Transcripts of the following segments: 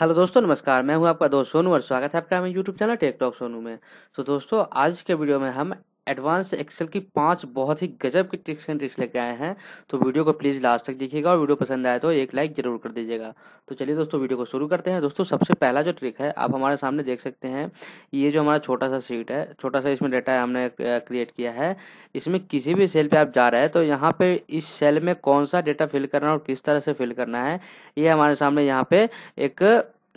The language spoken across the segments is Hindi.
हेलो दोस्तों नमस्कार मैं हूं आपका दोस्त सोनू और स्वागत है आपका हमें यूट्यूब चैनल टेकटॉक सोनू में तो दोस्तों आज के वीडियो में हम एडवांस एक्सेल की पांच बहुत ही गजब की ट्रिक्स एंड ट्रिक्स लेके आए हैं तो वीडियो को प्लीज़ लास्ट तक देखिएगा और वीडियो पसंद आए तो एक लाइक जरूर कर दीजिएगा तो चलिए दोस्तों वीडियो को शुरू करते हैं दोस्तों सबसे पहला जो ट्रिक है आप हमारे सामने देख सकते हैं ये जो हमारा छोटा सा सीट है छोटा सा इसमें डेटा हमने क्रिएट किया है इसमें किसी भी सेल पर आप जा रहे हैं तो यहाँ पर इस सेल में कौन सा डेटा फिल करना है और किस तरह से फिल करना है ये हमारे सामने यहाँ पे एक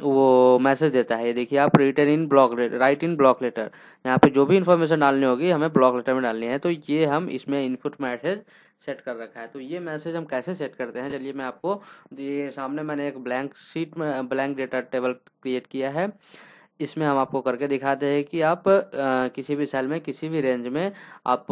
वो मैसेज देता है ये देखिए आप written in block write in block letter यहाँ पे जो भी इन्फॉर्मेशन डालनी होगी हमें ब्लॉक लेटर में डालनी है तो ये हम इसमें इनपुट मैसेज सेट कर रखा है तो ये मैसेज हम कैसे सेट करते हैं चलिए मैं आपको ये सामने मैंने एक ब्लैंक शीट में ब्लैंक डेटा टेबल क्रिएट किया है इसमें हम आपको करके दिखाते हैं कि आप आ, किसी भी सेल में किसी भी रेंज में आप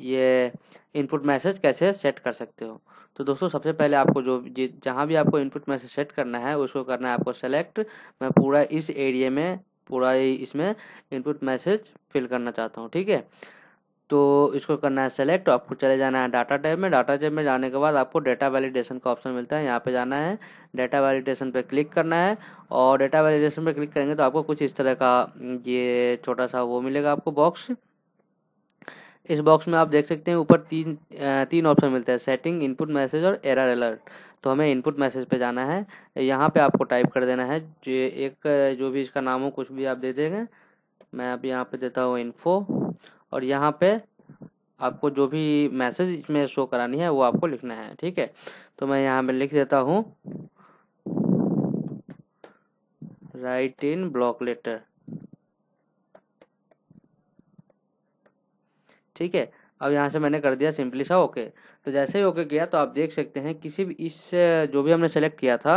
ये इनपुट मैसेज कैसे सेट कर सकते हो तो दोस्तों सबसे पहले आपको जो जहाँ भी आपको इनपुट मैसेज सेट करना है उसको करना है आपको सेलेक्ट मैं पूरा इस एरिया में पूरा इसमें इनपुट मैसेज फिल करना चाहता हूँ ठीक है तो इसको करना है सेलेक्ट आपको चले जाना है डाटा टाइप में डाटा टाइप में जाने के बाद आपको डेटा वैलिडेशन का ऑप्शन मिलता है यहाँ पे जाना है डेटा वैलिडेशन पे क्लिक करना है और डेटा वैलिडेशन पे क्लिक करेंगे तो आपको कुछ इस तरह का ये छोटा सा वो मिलेगा आपको बॉक्स इस बॉक्स में आप देख सकते हैं ऊपर तीन तीन ऑप्शन मिलते हैं सेटिंग इनपुट मैसेज और एरर अलर्ट तो हमें इनपुट मैसेज पे जाना है यहाँ पे आपको टाइप कर देना है जो एक जो भी इसका नाम हो कुछ भी आप दे देंगे मैं अब यहाँ पे देता हूँ इन्फो और यहाँ पे आपको जो भी मैसेज इसमें शो करानी है वो आपको लिखना है ठीक है तो मैं यहाँ पर लिख देता हूँ राइट इन ब्लॉक लेटर ठीक है अब यहाँ से मैंने कर दिया सिंपली सा ओके तो जैसे ही ओके किया तो आप देख सकते हैं किसी भी इस जो भी हमने सेलेक्ट किया था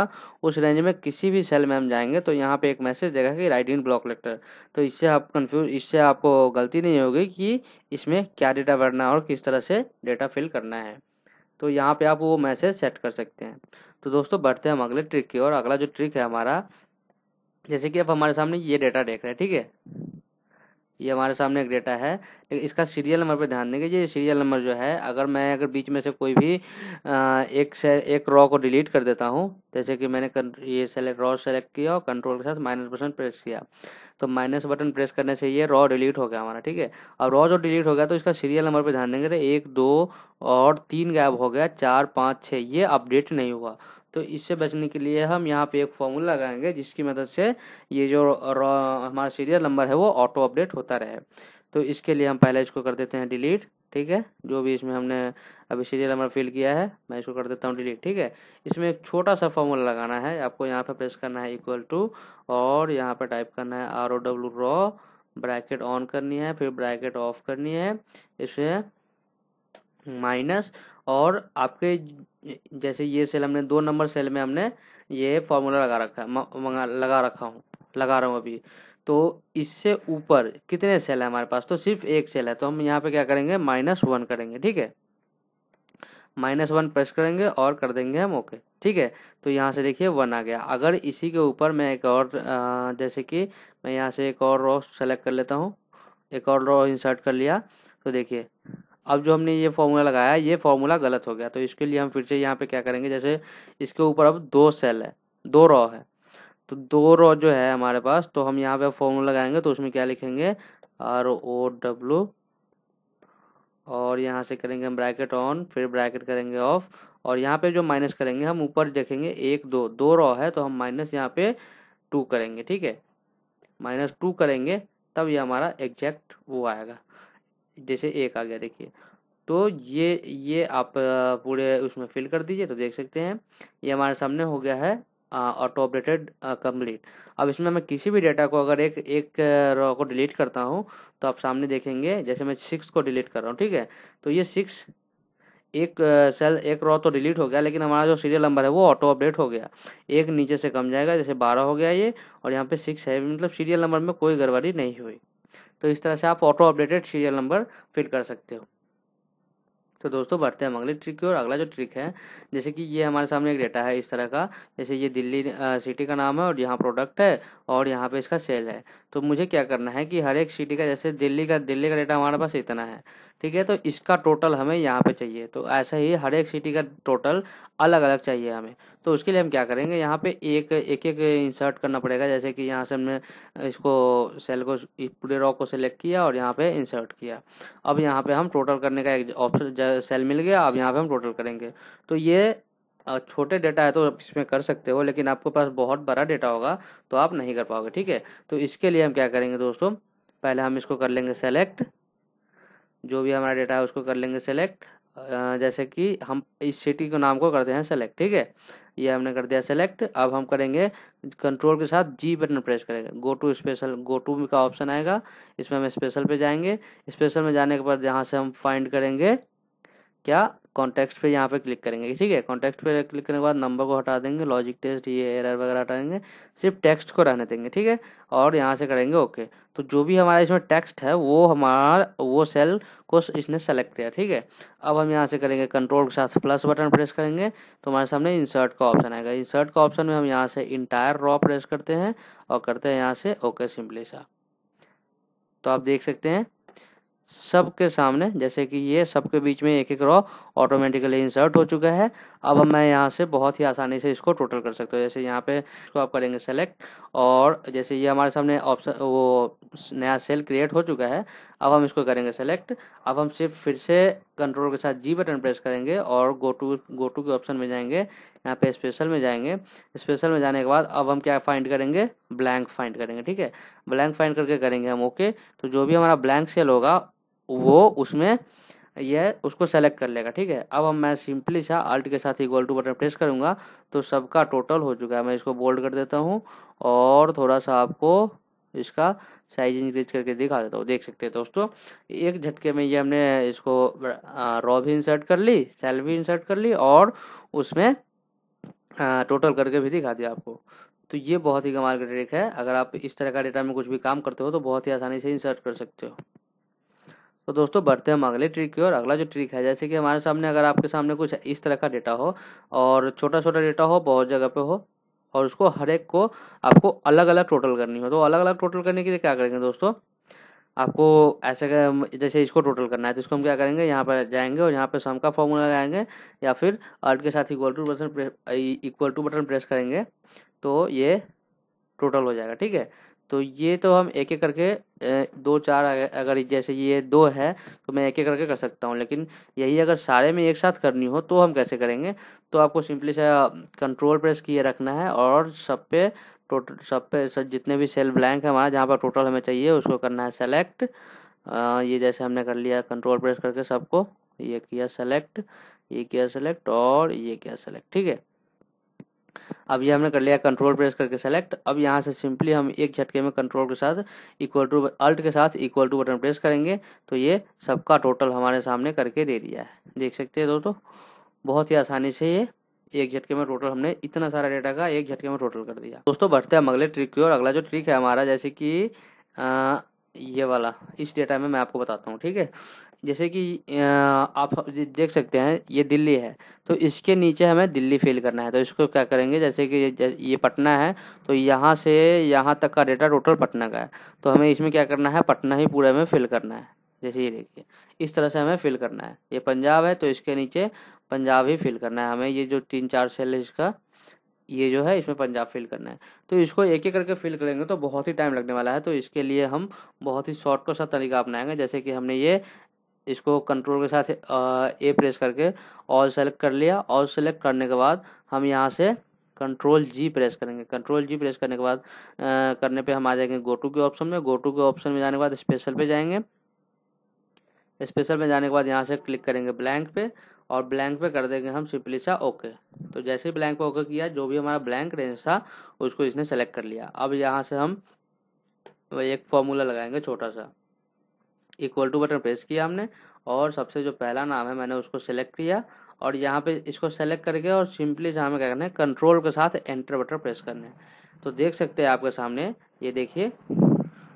उस रेंज में किसी भी सेल में हम जाएंगे तो यहाँ पे एक मैसेज देगा कि राइट इन ब्लॉक लेटर तो इससे आप कंफ्यूज इससे आपको गलती नहीं होगी कि इसमें क्या डेटा भरना है और किस तरह से डेटा फिल करना है तो यहाँ पर आप वो मैसेज सेट कर सकते हैं तो दोस्तों बढ़ते हैं हम अगले ट्रिक की और अगला जो ट्रिक है हमारा जैसे कि आप हमारे सामने ये डेटा देख रहे हैं ठीक है ये हमारे सामने एक डेटा है लेकिन इसका सीरियल नंबर पे ध्यान देंगे ये सीरियल नंबर जो है अगर मैं अगर बीच में से कोई भी एक से एक रॉ को डिलीट कर देता हूँ जैसे कि मैंने ये सेलेक्ट रॉ सेलेक्ट किया और कंट्रोल के साथ माइनस बटन प्रेस किया तो माइनस बटन प्रेस करने से ये रॉ डिलीट हो गया हमारा ठीक है और रॉ जो डिलीट हो गया तो इसका सीरियल नंबर पर ध्यान देंगे तो एक दो और तीन गायब हो गया चार पाँच छः ये अपडेट नहीं हुआ तो इससे बचने के लिए हम यहाँ पे एक फॉर्मूला लगाएंगे जिसकी मदद से ये जो हमारा सीरियल नंबर है वो ऑटो अपडेट होता रहे तो इसके लिए हम पहले इसको कर देते हैं डिलीट ठीक है जो भी इसमें हमने अभी सीरियल नंबर फिल किया है मैं इसको कर देता हूँ डिलीट ठीक है इसमें एक छोटा सा फॉर्मूला लगाना है आपको यहाँ पर प्रेस करना है इक्वल टू और यहाँ पर टाइप करना है R O W row bracket on करनी है फिर ब्रैकेट ऑफ करनी है इसमें माइनस और आपके जैसे ये सेल हमने दो नंबर सेल में हमने ये फॉर्मूला लगा रखा मंगा लगा रखा हूँ लगा रहा हूँ अभी तो इससे ऊपर कितने सेल है हमारे पास तो सिर्फ एक सेल है तो हम यहाँ पे क्या करेंगे माइनस वन करेंगे ठीक है माइनस वन प्रेस करेंगे और कर देंगे हम ओके ठीक है तो यहाँ से देखिए वन आ गया अगर इसी के ऊपर मैं एक और जैसे कि मैं यहाँ से एक और रॉ सेलेक्ट कर लेता हूँ एक और रॉ इंसर्ट कर लिया तो देखिए अब जो हमने ये फॉर्मूला लगाया ये फॉर्मूला गलत हो गया तो इसके लिए हम फिर से यहाँ पे क्या करेंगे जैसे इसके ऊपर अब दो सेल है दो रॉ है तो दो रॉ जो है हमारे पास तो हम यहाँ पे फॉर्मूला लगाएंगे तो उसमें क्या लिखेंगे आर ओ डब्लू और यहाँ से करेंगे हम ब्रैकेट ऑन फिर ब्रैकेट करेंगे ऑफ और यहाँ पे जो माइनस करेंगे हम ऊपर देखेंगे एक दो दो रॉ है तो हम माइनस यहाँ पे टू करेंगे ठीक है माइनस टू करेंगे तब ये हमारा एग्जैक्ट वो आएगा जैसे एक आ गया देखिए तो ये ये आप पूरे उसमें फिल कर दीजिए तो देख सकते हैं ये हमारे सामने हो गया है ऑटो अपडेटेड कम्प्लीट अब इसमें मैं किसी भी डेटा को अगर एक एक रॉ को डिलीट करता हूँ तो आप सामने देखेंगे जैसे मैं सिक्स को डिलीट कर रहा हूँ ठीक है तो ये सिक्स एक सेल एक रॉ तो डिलीट हो गया लेकिन हमारा जो सीरियल नंबर है वो ऑटो अपडेट हो गया एक नीचे से कम जाएगा जैसे बारह हो गया ये और यहाँ पे सिक्स है मतलब सीरियल नंबर में कोई गड़बड़ी नहीं हुई तो इस तरह से आप auto updated serial number fill कर सकते हो तो दोस्तों बढ़ते हैं हम अगले ट्रिक की ओर अगला जो ट्रिक है जैसे कि ये हमारे सामने एक डेटा है इस तरह का जैसे ये दिल्ली सिटी का नाम है और यहाँ प्रोडक्ट है और यहाँ पे इसका सेल है तो मुझे क्या करना है कि हर एक सिटी का जैसे दिल्ली का दिल्ली का डेटा हमारे पास इतना है ठीक है तो इसका टोटल हमें यहाँ पे चाहिए तो ऐसा ही हर एक सिटी का टोटल अलग अलग चाहिए हमें तो उसके लिए हम क्या करेंगे यहाँ पे एक एक एक इंसर्ट करना पड़ेगा जैसे कि यहाँ से हमने इसको सेल को पूरे रॉक को सेलेक्ट किया और यहाँ पे इंसर्ट किया अब यहाँ पे हम टोटल करने का एक ऑप्शन सेल मिल गया अब यहाँ पे हम टोटल करेंगे तो ये छोटे डेटा है तो आप इसमें कर सकते हो लेकिन आपके पास बहुत बड़ा डेटा होगा तो आप नहीं कर पाओगे ठीक है तो इसके लिए हम क्या करेंगे दोस्तों पहले हम इसको कर लेंगे सेलेक्ट जो भी हमारा डेटा है उसको कर लेंगे सेलेक्ट जैसे कि हम इस सिटी के नाम को करते हैं सेलेक्ट ठीक है ये हमने कर दिया सेलेक्ट अब हम करेंगे कंट्रोल के साथ जी बटन प्रेस करेंगे go to special go to का ऑप्शन आएगा इसमें हम स्पेशल पे जाएंगे स्पेशल में जाने के बाद जहाँ से हम फाइंड करेंगे क्या कॉन्टेक्स्ट पे यहाँ पे क्लिक करेंगे ठीक है कॉन्टेक्स्ट पे क्लिक करने के बाद नंबर को हटा देंगे लॉजिक टेस्ट ये एरर वगैरह हटा देंगे सिर्फ टेक्स्ट को रहने देंगे ठीक है और यहाँ से करेंगे ओके तो जो भी हमारा इसमें टेक्स्ट है वो हमारा वो सेल को इसने सेलेक्ट किया ठीक है अब हम यहाँ से करेंगे कंट्रोल के साथ प्लस बटन प्रेस करेंगे तो हमारे सामने इंसर्ट का ऑप्शन आएगा इंसर्ट का ऑप्शन में हम यहाँ से इंटायर रॉ प्रेस करते हैं और करते हैं यहाँ से ओके सिंपली सा तो आप देख सकते हैं सबके सामने जैसे कि ये सबके बीच में एक एक रॉ ऑटोमेटिकली इंसर्ट हो चुका है अब मैं यहाँ से बहुत ही आसानी से इसको टोटल कर सकता हूँ जैसे यहाँ पे इसको आप करेंगे सेलेक्ट और जैसे ये हमारे सामने ऑप्शन वो नया सेल क्रिएट हो चुका है अब हम इसको करेंगे सेलेक्ट अब हम सिर्फ फिर से कंट्रोल के साथ जी बटन प्रेस करेंगे और गो टू गो टू के ऑप्शन में जाएंगे यहाँ पे स्पेशल में जाएंगे स्पेशल में जाने के बाद अब हम क्या फाइंड करेंगे ब्लैंक फाइंड करेंगे ठीक है ब्लैंक फाइंड करके करेंगे हम ओके तो जो भी हमारा ब्लैंक सेल होगा वो उसमें ये उसको सेलेक्ट कर लेगा ठीक है अब हम मैं सिंपली सा अल्ट के साथ इक्वल टू बटन प्रेस करूंगा तो सबका टोटल हो चुका है मैं इसको बोल्ड कर देता हूँ और थोड़ा सा आपको इसका साइज इंक्रीज करके दिखा देता हूँ देख सकते हैं दोस्तों एक झटके में ये हमने इसको रॉ भी इंसर्ट कर ली सेल भी इंसर्ट कर ली और उसमें टोटल करके भी दिखा दिया आपको तो ये बहुत ही कमाल का ट्रिक है अगर आप इस तरह का डेटा में कुछ भी काम करते हो तो बहुत ही आसानी से इंसर्ट कर सकते हो तो दोस्तों बढ़ते हम अगले ट्रिक की और अगला जो ट्रिक है जैसे कि हमारे सामने अगर आपके सामने कुछ इस तरह का डेटा हो और छोटा छोटा डेटा हो बहुत जगह पे हो और उसको हर एक को आपको अलग अलग टोटल करनी हो तो अलग अलग टोटल करने के लिए क्या करेंगे दोस्तों आपको ऐसे जैसे इसको टोटल करना है तो इसको हम क्या करेंगे यहाँ पर जाएंगे और यहाँ पर सम का फॉर्मूला लगाएंगे या फिर अर्ट के साथ equal to button equal to button press करेंगे तो ये टोटल हो जाएगा ठीक है तो ये तो हम एक एक करके दो चार अगर जैसे ये दो है तो मैं एक एक करके कर सकता हूँ लेकिन यही अगर सारे में एक साथ करनी हो तो हम कैसे करेंगे तो आपको सिंपली से कंट्रोल प्रेस किए रखना है और सब पे टोटल सब पे सब जितने भी सेल ब्लैंक है हमारा जहाँ पर टोटल हमें चाहिए उसको करना है सेलेक्ट ये जैसे हमने कर लिया कंट्रोल प्रेस करके सबको ये किया सेलेक्ट ये किया सेलेक्ट और ये किया सेलेक्ट ठीक है अब ये हमने कर लिया कंट्रोल प्रेस करके सेलेक्ट अब यहाँ से सिंपली हम एक झटके में कंट्रोल के साथ इक्वल टू अल्ट के साथ इक्वल टू बटन प्रेस करेंगे तो ये सबका टोटल हमारे सामने करके दे दिया है देख सकते हैं दोस्तों बहुत ही आसानी से ये एक झटके में टोटल हमने इतना सारा डेटा का एक झटके में टोटल कर दिया दोस्तों बढ़ते हैं अगले ट्रिक की और अगला जो ट्रिक है हमारा जैसे कि आ, ये वाला इस डेटा में मैं आपको बताता हूँ ठीक है जैसे कि आप देख सकते हैं ये दिल्ली है तो इसके नीचे हमें दिल्ली फिल करना है तो इसको क्या करेंगे जैसे कि ये पटना है तो यहाँ से यहाँ तक का डेटा टोटल पटना का है तो हमें इसमें क्या करना है पटना ही पूरे में फिल करना है जैसे ये देखिए इस तरह से हमें फिल करना है ये पंजाब है तो इसके नीचे पंजाब ही फिल करना है हमें ये जो तीन चार सेल है इसका ये जो है इसमें पंजाब फिल करना है तो इसको एक एक करके फिल करेंगे तो बहुत ही टाइम लगने वाला है तो इसके लिए हम बहुत ही शॉर्ट का सा तरीका अपनाएंगे जैसे कि हमने ये इसको कंट्रोल के साथ ए प्रेस करके ऑल सेलेक्ट कर लिया ऑल सेलेक्ट करने के बाद हम यहाँ से कंट्रोल जी प्रेस करेंगे कंट्रोल जी प्रेस करने के बाद करने पे हम आ जाएंगे गोटू के ऑप्शन में गोटू के ऑप्शन में जाने के बाद स्पेशल पे जाएंगे स्पेशल में जाने के बाद यहाँ से क्लिक करेंगे ब्लैंक पे और ब्लैंक पे कर देंगे हम सिंपली सा ओके तो जैसे ही ब्लैंक पे ओके किया जो भी हमारा ब्लैंक रेंज था उसको इसने सेलेक्ट कर लिया अब यहाँ से हम एक फॉर्मूला लगाएंगे छोटा सा इक्वल टू बटन प्रेस किया हमने और सबसे जो पहला नाम है मैंने उसको सेलेक्ट किया और यहाँ पे इसको सेलेक्ट करके और सिंपली जहाँ हमें क्या करना है कंट्रोल के साथ एंटर बटन प्रेस करना है तो देख सकते हैं आपके सामने ये देखिए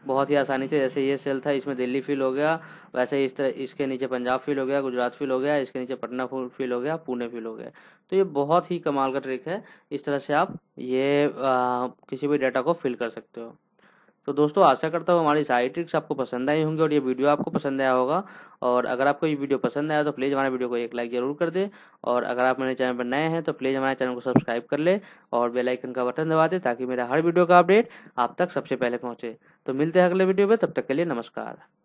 बहुत ही आसानी से जैसे ये सेल था इसमें दिल्ली फील हो गया वैसे इस तरह इसके नीचे पंजाब फील हो गया गुजरात फील हो गया इसके नीचे पटना फील हो गया पुणे फील हो गया तो ये बहुत ही कमाल का ट्रिक है इस तरह से आप ये आ, किसी भी डाटा को फिल कर सकते हो तो दोस्तों आशा करता हूँ हमारी सारी ट्रिक्स आपको पसंद आई होंगी और ये वीडियो आपको पसंद आया होगा और अगर आपको ये वीडियो पसंद आया तो प्लीज़ हमारे वीडियो को एक लाइक ज़रूर कर दे और अगर आप मेरे चैनल पर नए हैं तो प्लीज़ हमारे चैनल को सब्सक्राइब कर ले और बेलाइकन का बटन दबा दे ताकि मेरा हर वीडियो का अपडेट आप तक सबसे पहले पहुँचे तो मिलते हैं अगले वीडियो में तब तक के लिए नमस्कार